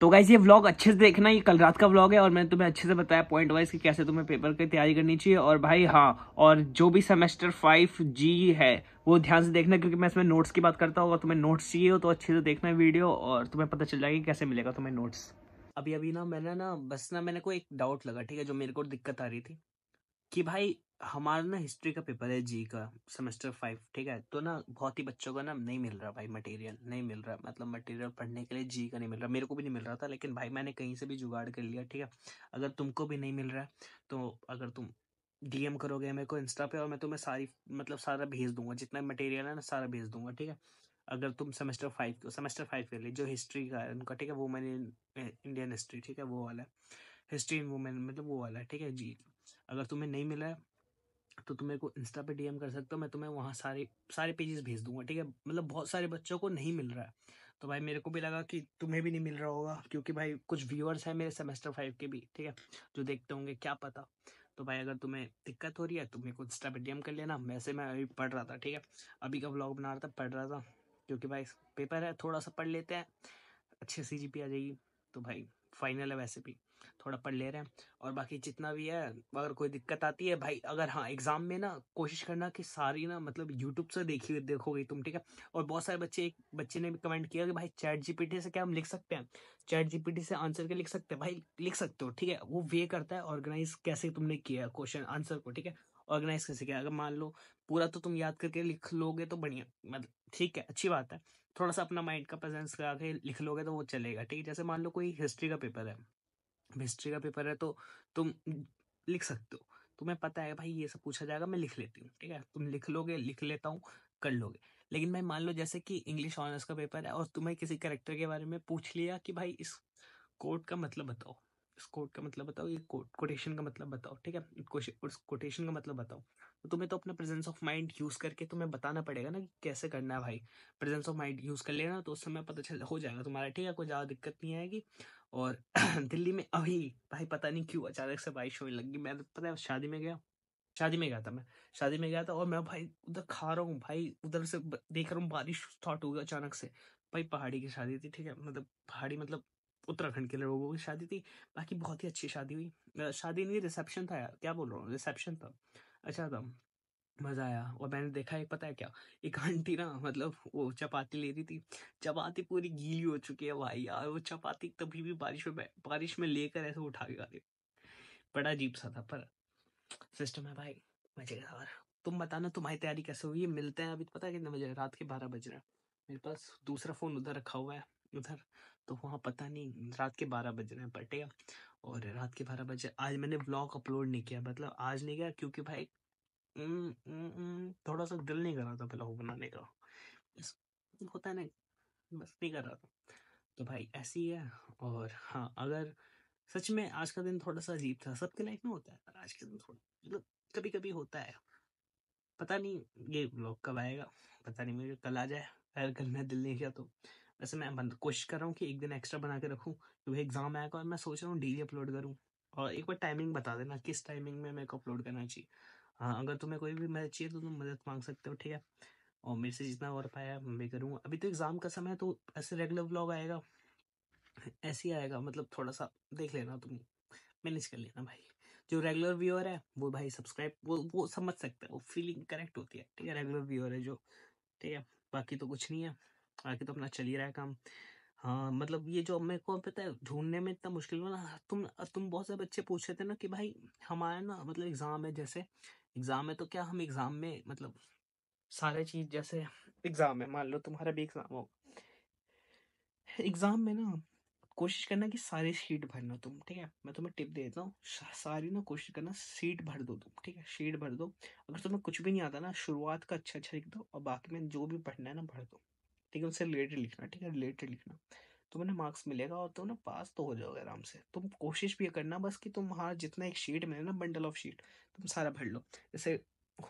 तो गाइज ये व्लॉग अच्छे से देखना ये कल रात का व्लॉग है और मैंने तुम्हें अच्छे से बताया पॉइंट वाइज कि कैसे तुम्हें पेपर की तैयारी करनी चाहिए और भाई हाँ और जो भी सेमेस्टर फाइव जी है वो ध्यान से देखना क्योंकि मैं इसमें नोट्स की बात करता हूँ अगर तुम्हें नोट्स चाहिए हो तो अच्छे से देखना वीडियो और तुम्हें पता चल जाएगा कैसे मिलेगा तुम्हें नोट्स अभी अभी ना मैंने ना बस ना मैंने को एक डाउट लगा ठीक है जो मेरे को दिक्कत आ रही थी कि भाई हमारा ना हिस्ट्री का पेपर है जी का सेमेस्टर फाइव ठीक है तो ना बहुत ही बच्चों का ना नहीं मिल रहा भाई मटेरियल नहीं मिल रहा मतलब मटेरियल पढ़ने के लिए जी का नहीं मिल रहा मेरे को भी नहीं मिल रहा था लेकिन भाई मैंने कहीं से भी जुगाड़ कर लिया ठीक है अगर तुमको भी नहीं मिल रहा है तो अगर तुम डीएम करोगे मेरे को इंस्टा पे और मैं तुम्हें सारी मतलब सारा भेज दूंगा जितना मटेरियल है ना सारा भेज दूंगा ठीक है अगर तुम सेमेस्टर फाइव सेमेस्टर फाइव के लिए जो हिस्ट्री का है उनका ठीक है वो मैंने इंडियन हिस्ट्री ठीक है वो वाला है हिस्ट्री वो मैंने मतलब वो वाला है ठीक है जी अगर तुम्हें नहीं मिला है तो तुम मेरे को इंस्टा पे डीएम कर सकते हो मैं तुम्हें वहाँ सारे सारे पेजेस भेज दूंगा ठीक है मतलब बहुत सारे बच्चों को नहीं मिल रहा है तो भाई मेरे को भी लगा कि तुम्हें भी नहीं मिल रहा होगा क्योंकि भाई कुछ व्यूअर्स हैं मेरे सेमेस्टर फाइव के भी ठीक है जो देखते होंगे क्या पता तो भाई अगर तुम्हें दिक्कत हो रही है तो मेरे को इंस्टा पे डीएम कर लेना वैसे मैं अभी पढ़ रहा था ठीक है अभी का ब्लॉग बना रहा था पढ़ रहा था क्योंकि भाई पेपर है थोड़ा सा पढ़ लेते हैं अच्छे सी जी आ जाएगी तो भाई फाइनल है वैसे भी थोड़ा पढ़ ले रहे हैं और बाकी जितना भी है अगर कोई दिक्कत आती है भाई अगर हाँ एग्ज़ाम में ना कोशिश करना कि सारी ना मतलब यूट्यूब से देखी देखोगे तुम ठीक है और बहुत सारे बच्चे एक बच्चे ने भी कमेंट किया कि भाई चैट जीपीटी से क्या हम लिख सकते हैं चैट जीपीटी से आंसर के लिख सकते हैं भाई लिख सकते हो ठीक है वो वे करता है ऑर्गेनाइज कैसे तुमने किया क्वेश्चन आंसर को ठीक है ऑर्गेनाइज कैसे किया अगर मान लो पूरा तो तुम याद करके लिख लोगे तो बढ़िया मतलब ठीक है अच्छी बात है थोड़ा सा अपना माइंड का प्रेजेंस करा के लिख लोगे तो वो चलेगा ठीक है जैसे मान लो कोई हिस्ट्री का पेपर है हिस्ट्री का पेपर है तो तुम लिख सकते हो तुम्हें पता है भाई ये सब पूछा जाएगा मैं लिख लेती हूँ ठीक है तुम लिख लोगे लिख लेता हूँ कर लोगे लेकिन भाई मान लो जैसे कि इंग्लिश ऑनर्स का पेपर है और तुम्हें किसी करेक्टर के बारे में पूछ लिया कि भाई इस कोर्ट का मतलब बताओ इस कोट का मतलब बताओ ये कोट कोटेशन का मतलब बताओ ठीक है उस कोटेशन का मतलब बताओ तो तुम्हें तो अपना प्रेजेंस ऑफ माइंड यूज़ करके तुम्हें बताना पड़ेगा ना कि कैसे करना है भाई प्रेजेंस ऑफ माइंड यूज़ कर लेना तो उस समय पता चल हो जाएगा तुम्हारा ठीक है कोई ज़्यादा दिक्कत नहीं आएगी और दिल्ली में अभी भाई पता नहीं क्यों अचानक से बारिश होने लगी मैं पता है शादी में गया शादी में गया था मैं शादी में गया था और मैं भाई उधर खा रहा हूँ भाई उधर से देख रहा हूँ बारिश स्टार्ट हो गया अचानक से भाई पहाड़ी की शादी थी ठीक है मतलब पहाड़ी मतलब उत्तराखंड के लोगों की शादी थी बाकी बहुत ही अच्छी शादी हुई शादी नहीं रिसेप्शन था यार क्या बोल रहा हूँ रिसेप्शन था अच्छा था मज़ा आया और मैंने देखा एक पता है क्या एक आंटी ना मतलब वो चपाती ले रही थी चपाती पूरी गीली हो चुकी है भाई यार वो चपाती तभी भी बारिश में बारिश में लेकर ऐसे उठा के रही बड़ा अजीब सा था पर सिस्टम है भाई मजे मजेदार तुम बताना तुम्हारी तैयारी कैसे हुई मिलते हैं अभी पता है कितने बजे रात के बारह बज रहे हैं मेरे पास दूसरा फ़ोन उधर रखा हुआ है उधर तो वहाँ पता नहीं रात के बारह बज रहे हैं पटेगा और रात के बारह बजे आज मैंने ब्लॉग अपलोड नहीं किया मतलब आज नहीं किया क्योंकि भाई न, न, न, थोड़ा सा दिल नहीं कर रहा था ब्लॉग बनाने का बस होता ना बस नहीं कर रहा था तो भाई ऐसी है और हाँ अगर सच में आज का दिन थोड़ा सा अजीब था सबके लाइफ में होता है पर आज के दिन थोड़ा मतलब कभी कभी होता है पता नहीं ये ब्लॉग कब आएगा पता नहीं मुझे कल आ जाए अगर कल मैं दिल नहीं गया तो वैसे मैं बंद कोशिश कर रहा हूँ कि एक दिन एक्स्ट्रा बना के रखूँ क्योंकि एग्जाम आएगा और मैं सोच रहा हूँ डेली अपलोड करूँ और एक बार टाइमिंग बता देना किस टाइमिंग में मेरे को अपलोड करना चाहिए हाँ अगर तुम्हें कोई भी मदद चाहिए तो तुम मदद मांग सकते हो ठीक है और मेरे से जितना और पाया मैं करूँगा अभी तो एग्ज़ाम का समय है तो ऐसे रेगुलर ब्लॉग आएगा ऐसे ही आएगा मतलब थोड़ा सा देख लेना तुम मैनेज कर लेना भाई जो रेगुलर व्यूअर है वो भाई सब्सक्राइब वो वो समझ सकता है वो फीलिंग करेक्ट होती है ठीक है रेगुलर व्यूअर है जो ठीक है बाकी तो कुछ नहीं है आगे तो अपना चल ही रहा है काम हाँ मतलब ये जो मेरे को पता है ढूंढने में इतना मुश्किल हुआ ना हाँ, तुम तुम बहुत से बच्चे पूछ रहे थे ना कि भाई हमारा ना मतलब एग्ज़ाम है जैसे एग्ज़ाम है तो क्या हम एग्ज़ाम में मतलब सारे चीज़ जैसे एग्ज़ाम है मान लो तुम्हारा भी एग्ज़ाम हो एग्ज़ाम में ना कोशिश करना कि सारी शीट भरना तुम ठीक है मैं तुम्हें टिप देता हूँ सारी ना कोशिश करना सीट भर दो तुम ठीक है शीट भर दो अगर तुम्हें कुछ भी नहीं आता ना शुरुआत का अच्छा अच्छा लिख दो और बाकी में जो भी पढ़ना है ना भर दो ठीक है उससे रिलेटेड लिखना ठीक है रिलेटेड लिखना तुम्हें मार्क्स मिलेगा और तुम ना पास तो हो जाओगे आराम से तुम कोशिश भी करना बस कि तुम हाँ जितना एक शीट मिले ना बंडल ऑफ शीट तुम सारा भर लो जैसे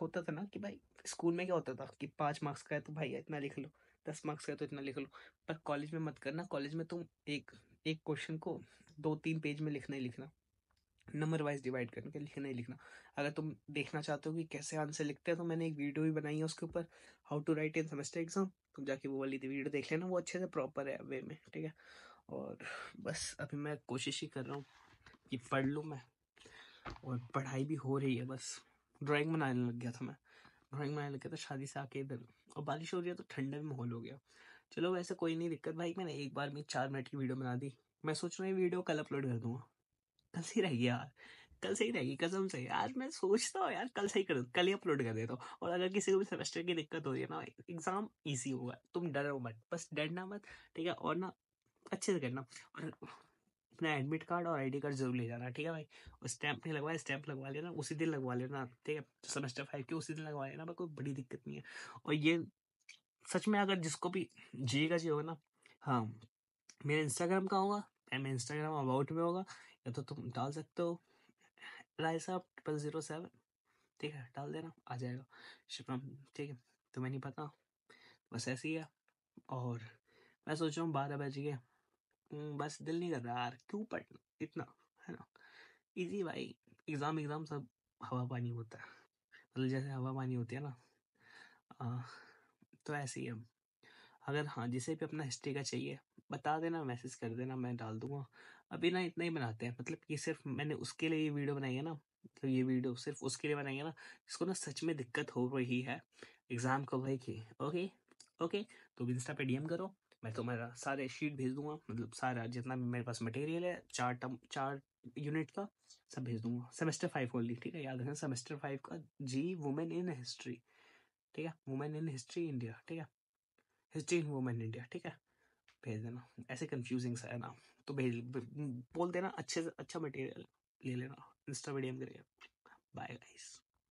होता था ना कि भाई स्कूल में क्या होता था कि पाँच मार्क्स का है तो भाई इतना लिख लो दस मार्क्स का है तो इतना लिख लो पर कॉलेज में मत करना कॉलेज में तुम एक एक क्वेश्चन को दो तीन पेज में लिखना ही लिखना नंबर वाइज डिवाइड करके लिखना ही लिखना अगर तुम देखना चाहते हो कि कैसे आंसर लिखते हैं तो मैंने एक वीडियो भी बनाई है उसके ऊपर how to write in semester exam तुम जाके वो वाली वीडियो देख लेना वो अच्छे से प्रॉपर है वे में ठीक है और बस अभी मैं कोशिश ही कर रहा हूँ कि पढ़ लूँ मैं और पढ़ाई भी हो रही है बस ड्राइंग बनाने लग गया था मैं ड्राइंग बनाने लग गया था शादी से आके इधर और बारिश हो रही है तो ठंडे में माहौल हो गया चलो वैसे कोई नहीं दिक्कत भाई मैंने एक बार में चार मिनट की वीडियो बना दी मैं सोच रहा हूँ ये वीडियो कल अपलोड कर दूँगा कल सी गया यार कल सही रहेगी कसम से यार मैं सोचता हूँ यार कल सही ही कर कल ही अपलोड कर देता हूँ और अगर किसी को भी सेमेस्टर की दिक्कत हो रही है ना एग्ज़ाम ईजी होगा तुम डरो मत बस डरना मत ठीक है और ना अच्छे से करना और अपना एडमिट कार्ड और आईडी कार्ड जरूर ले जाना ठीक है भाई और स्टैंप नहीं लगवाया स्टैंप लगवा लेना उसी दिन लगवा लेना ठीक है सेमेस्टर फाइव के उसी दिन लगवा लेना कोई बड़ी दिक्कत नहीं है और ये सच में अगर जिसको भी जी का जी होगा ना हाँ मेरा इंस्टाग्राम का होगा मेरा इंस्टाग्राम अबाउट में होगा या तो तुम डाल सकते हो rise up triple zero seven ठीक है डाल देना आ जाएगा शिवम ठीक है तुम्हें नहीं पता बस ऐसी है और मैं सोच रहा हूँ बारह बज गए हम्म, बस दिल नहीं कर रहा यार क्यों पढ़ना इतना है ना इजी भाई एग्ज़ाम एग्ज़ाम सब हवा पानी होता है मतलब जैसे हवा पानी होती है ना आ, तो ऐसे ही है अगर हाँ जिसे भी अपना हिस्ट्री का चाहिए बता देना मैसेज कर देना मैं डाल दूंगा अभी ना इतना ही बनाते हैं मतलब ये सिर्फ मैंने उसके लिए ये वीडियो बनाई है ना मतलब ये वीडियो सिर्फ उसके लिए बनाई है ना इसको ना सच में दिक्कत हो रही है एग्ज़ाम को भाई की ओके ओके तो इंस्टा पे डीएम करो मैं तुम्हारा सारे शीट भेज दूंगा मतलब सारा जितना मेरे पास मटेरियल है चार टम चार यूनिट का सब भेज दूंगा सेमेस्टर फाइव ओनली ठीक है याद रखना सेमेस्टर फाइव का जी वुमेन इन हिस्ट्री ठीक है वुमेन इन हिस्ट्री इंडिया ठीक है हिस्ट्री इन वुमेन इंडिया ठीक है भेज देना ऐसे कंफ्यूजिंग सा है ना तो भेज बोल देना अच्छे से अच्छा मटेरियल ले लेना इंस्टा मीडियम करके बाय गाइस